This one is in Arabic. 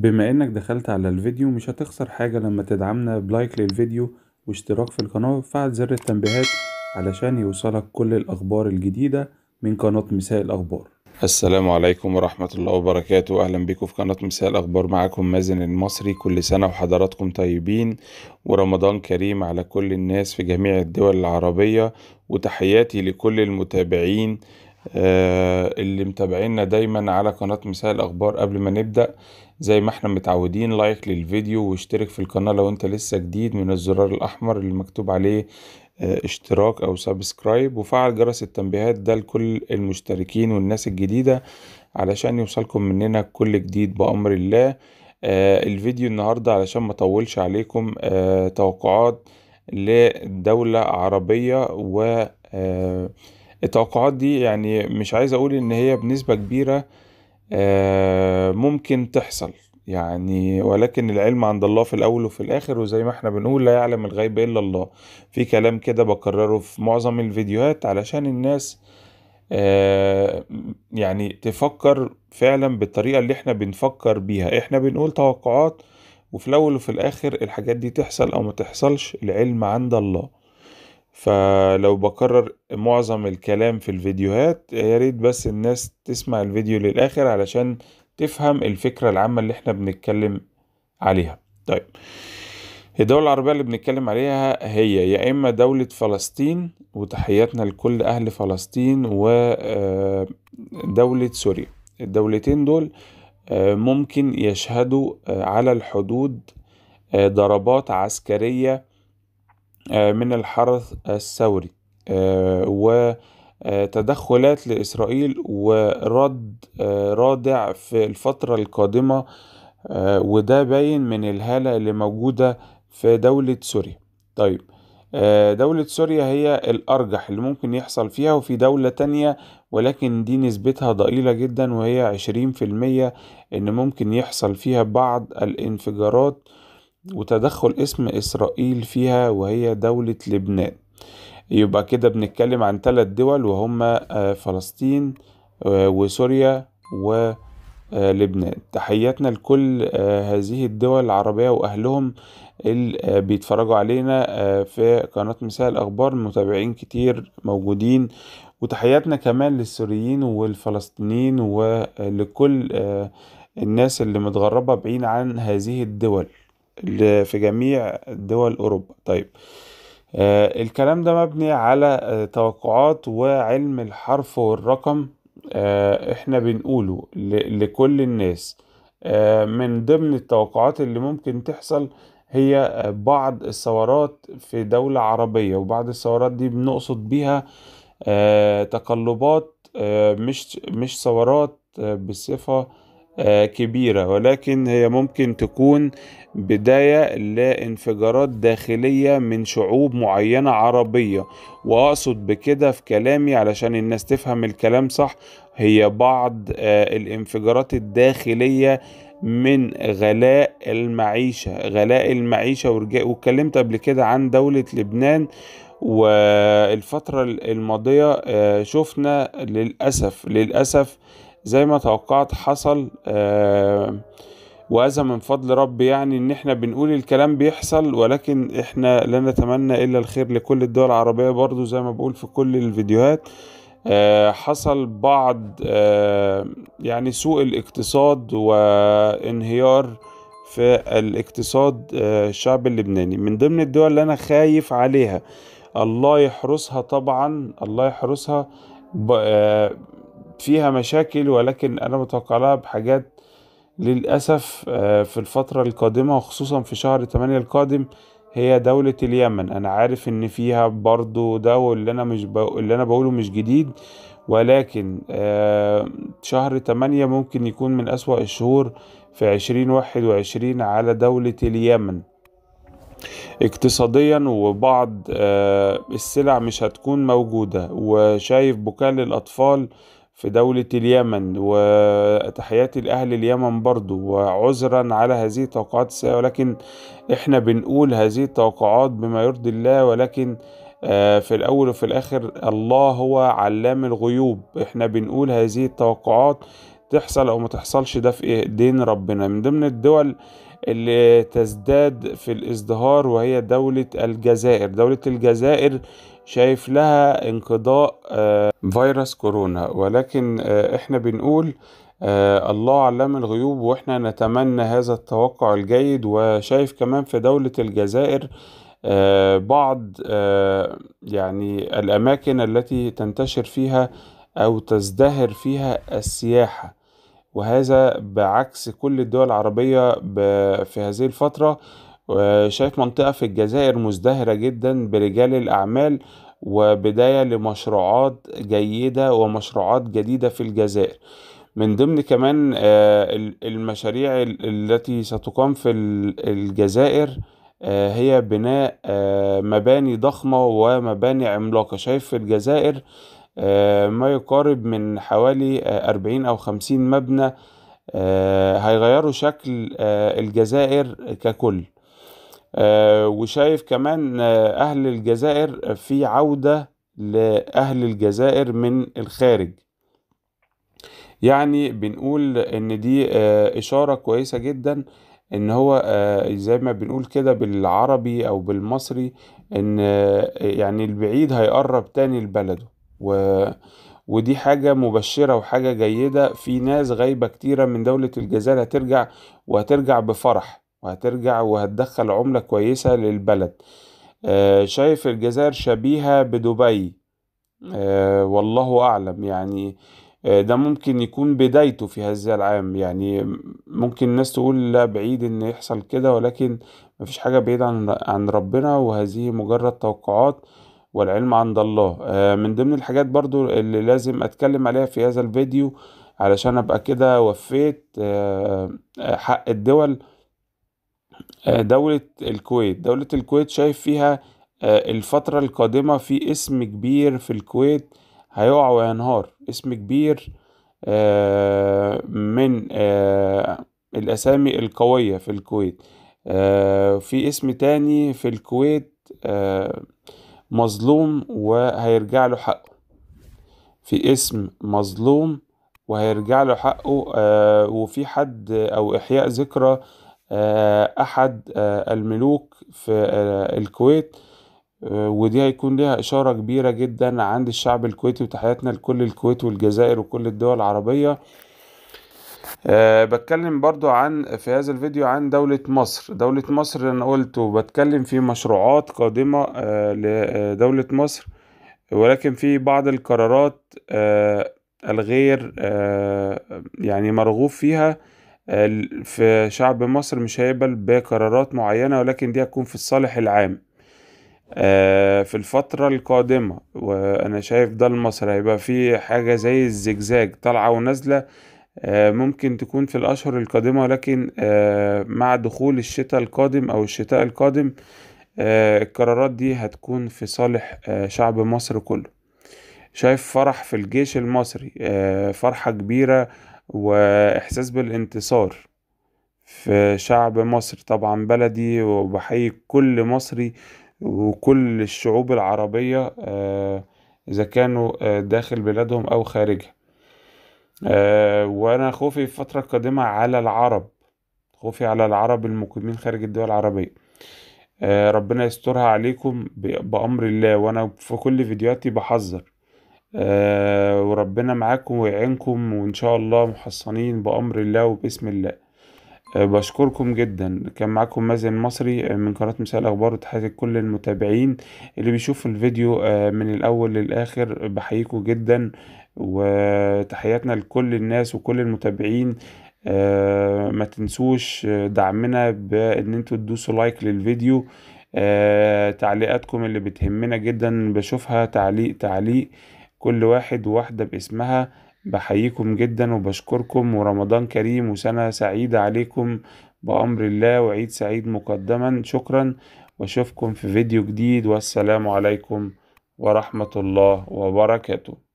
بما انك دخلت على الفيديو مش هتخسر حاجة لما تدعمنا بلايك للفيديو واشتراك في القناة وفعل زر التنبيهات علشان يوصلك كل الأخبار الجديدة من قناة مساء الأخبار السلام عليكم ورحمة الله وبركاته أهلا بكم في قناة مساء الأخبار معكم مازن المصري كل سنة وحضراتكم طيبين ورمضان كريم على كل الناس في جميع الدول العربية وتحياتي لكل المتابعين آه، اللي متابعينا دايما على قناة مساء الأخبار قبل ما نبدأ زي ما احنا متعودين لايك للفيديو واشترك في القناة لو انت لسه جديد من الزرار الأحمر اللي مكتوب عليه آه، اشتراك أو سبسكرايب وفعل جرس التنبيهات ده لكل المشتركين والناس الجديدة علشان يوصلكم مننا كل جديد بأمر الله آه الفيديو النهاردة علشان ما طولش عليكم آه توقعات لدولة عربية و آه التوقعات دي يعني مش عايز اقول ان هي بنسبة كبيرة آه، ممكن تحصل يعني ولكن العلم عند الله في الاول وفي الاخر وزي ما احنا بنقول لا يعلم الغيب الا الله في كلام كده بكرره في معظم الفيديوهات علشان الناس آه، يعني تفكر فعلا بالطريقة اللي احنا بنفكر بيها احنا بنقول توقعات وفي الاول وفي الاخر الحاجات دي تحصل او ما تحصلش العلم عند الله فلو بكرر معظم الكلام في الفيديوهات يا ريت بس الناس تسمع الفيديو للآخر علشان تفهم الفكرة العامة اللي احنا بنتكلم عليها طيب الدولة العربية اللي بنتكلم عليها هي يا إما دولة فلسطين وتحياتنا لكل أهل فلسطين ودولة آه، سوريا الدولتين دول آه، ممكن يشهدوا آه، على الحدود ضربات عسكرية آه، من الحرس الثوري آه، وتدخلات لإسرائيل ورد آه، رادع في الفترة القادمة وده باين من الهالة اللي موجودة في دولة سوريا طيب دولة سوريا هي الأرجح اللي ممكن يحصل فيها وفي دولة تانية ولكن دي نسبتها ضئيلة جدا وهي عشرين في المية إن ممكن يحصل فيها بعض الانفجارات وتدخل اسم إسرائيل فيها وهي دولة لبنان يبقى كده بنتكلم عن ثلاث دول وهما آه، فلسطين آه، وسوريا ولبنان آه، تحياتنا لكل هذه الدول العربية وأهلهم اللي بيتفرجوا علينا في قناة مساء الأخبار متابعين كتير موجودين وتحياتنا كمان للسوريين والفلسطينيين ولكل الناس اللي متغربة بعيد عن هذه الدول في جميع دول أوروبا طيب آه الكلام ده مبني على آه توقعات وعلم الحرف والرقم آه احنا بنقوله لكل الناس آه، من ضمن التوقعات اللي ممكن تحصل هي آه، بعض الثورات في دولة عربية وبعض الثورات دي بنقصد بيها آه، تقلبات مش مش ثورات بصفة آه، كبيرة ولكن هي ممكن تكون بداية لانفجارات داخلية من شعوب معينة عربية وأقصد بكده في كلامي علشان الناس تفهم الكلام صح هي بعض آه، الانفجارات الداخلية من غلاء المعيشة غلاء المعيشة واتكلمت قبل كده عن دولة لبنان والفترة الماضية آه، شفنا للأسف للأسف زي ما توقعت حصل آه، وهذا من فضل رب يعني ان احنا بنقول الكلام بيحصل ولكن احنا لا نتمنى الا الخير لكل الدول العربية برضو زي ما بقول في كل الفيديوهات آه، حصل بعض آه، يعني سوء الاقتصاد وانهيار في الاقتصاد الشعب اللبناني من ضمن الدول اللي انا خايف عليها الله يحرسها طبعا الله يحرسها فيها مشاكل ولكن انا متوقع لها بحاجات للأسف آه، في الفترة القادمة وخصوصا في شهر تمانية القادم هي دولة اليمن أنا عارف إن فيها برضو ده واللي أنا مش ب... اللي أنا بقوله مش جديد ولكن آه، شهر تمانية ممكن يكون من أسوأ الشهور في عشرين واحد وعشرين على دولة اليمن اقتصاديا وبعض آه، السلع مش هتكون موجودة وشايف بكاء للأطفال في دولة اليمن وتحياتي لأهل اليمن برضو وعذرا على هذه التوقعات السيئة ولكن احنا بنقول هذه التوقعات بما يرضي الله ولكن آه، في الأول وفي الآخر الله هو علام الغيوب احنا بنقول هذه التوقعات تحصل أو ما تحصلش ده في إيه؟ دين ربنا من ضمن الدول اللي تزداد في الازدهار وهي دولة الجزائر دولة الجزائر شايف لها انقضاء آه، فيروس كورونا ولكن آه، احنا بنقول آه، الله علام الغيوب واحنا نتمنى هذا التوقع الجيد وشايف كمان في دولة الجزائر بعض يعني الأماكن التي تنتشر فيها أو تزدهر فيها السياحة وهذا بعكس كل الدول العربية في هذه الفترة آه، شايف منطقة في الجزائر مزدهرة جدا برجال الأعمال وبداية لمشروعات جيدة ومشروعات جديدة في الجزائر من ضمن كمان آه، المشاريع التي ستقام في الجزائر آه، هي بناء مباني ضخمة ومباني عملاقة شايف في الجزائر آه، ما يقارب من حوالي آه، أربعين أو خمسين مبنى آه، هيغيروا شكل الجزائر ككل وشايف كمان أهل الجزائر في عودة لأهل الجزائر من الخارج يعني بنقول إن دي إشارة كويسة جدا إن هو زي ما بنقول كده بالعربي أو بالمصري إن يعني البعيد هيقرب تاني لبلده و... ودي حاجة مبشرة وحاجة جيدة في ناس غايبة كتيرة من دولة الجزائر هترجع وهترجع بفرح وهترجع وهتدخل عملة كويسة للبلد آه شايف الجزائر شبيهة بدبي آه والله أعلم يعني آه، ده ممكن يكون بدايته في هذا العام يعني ممكن الناس تقول لا بعيد ان يحصل كده ولكن مفيش حاجة بعيدة عن ربنا وهذه مجرد توقعات والعلم عند الله آه، من ضمن الحاجات برضو اللي لازم اتكلم عليها في هذا الفيديو علشان ابقى كده وفيت آه، آه، حق الدول دولة الكويت دولة الكويت شايف فيها الفترة القادمة في اسم كبير في الكويت هيقع وينهار اسم كبير من الأسامي القوية في الكويت في اسم تاني في الكويت مظلوم وهيرجع له حقه في اسم مظلوم وهيرجع له حقه آه، وفي حد أو إحياء ذكرى آه، أحد آه، الملوك في الكويت ودي هيكون ليها إشارة كبيرة جدا عند الشعب الكويتي وتحياتنا لكل الكويت والجزائر وكل الدول العربية أه بتكلم برضو عن في هذا الفيديو عن دولة مصر دولة مصر أنا قلته بتكلم في مشروعات قادمة أه لدولة مصر ولكن في بعض القرارات أه الغير أه يعني مرغوب فيها أه في شعب مصر مش هيقبل بقرارات معينة ولكن دي هتكون في الصالح العام أه في الفترة القادمة وأنا شايف ده لمصر هيبقى في حاجة زي الزجزاج طالعة ونازلة آه، ممكن تكون في الأشهر القادمة لكن آه، مع دخول الشتاء القادم أو الشتاء القادم آه، القرارات دي هتكون في صالح شعب مصر كله شايف فرح في الجيش المصري فرحة كبيرة وإحساس بالانتصار في شعب مصر طبعا بلدي وبحيي كل مصري وكل الشعوب العربية إذا كانوا داخل بلادهم أو خارجها آه، وأنا خوفي في الفترة القادمة على العرب خوفي على العرب المقيمين خارج الدول العربية آه، ربنا يسترها عليكم بأمر الله وأنا في كل فيديوهاتي بحذر آه، وربنا معاكم ويعينكم وإن شاء الله محصنين بأمر الله وباسم الله آه، بشكركم جدا كان معاكم مازن مصري آه، من قناة مساء الأخبار وتحية كل المتابعين اللي بيشوفوا الفيديو آه، من الأول للآخر بحييكم جدا وتحياتنا لكل الناس وكل المتابعين ما تنسوش دعمنا بأن انتوا تدوسوا لايك للفيديو تعليقاتكم اللي بتهمنا جدا بشوفها تعليق تعليق كل واحد وواحدة باسمها بحييكم جدا وبشكركم ورمضان كريم وسنة سعيدة عليكم بأمر الله وعيد سعيد مقدما شكرا واشوفكم في فيديو جديد والسلام عليكم ورحمة الله وبركاته